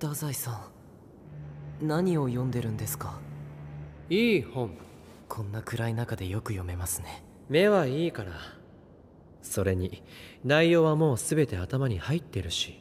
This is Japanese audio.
太宰さん何を読んでるんですかいい本こんな暗い中でよく読めますね目はいいからそれに内容はもう全て頭に入ってるし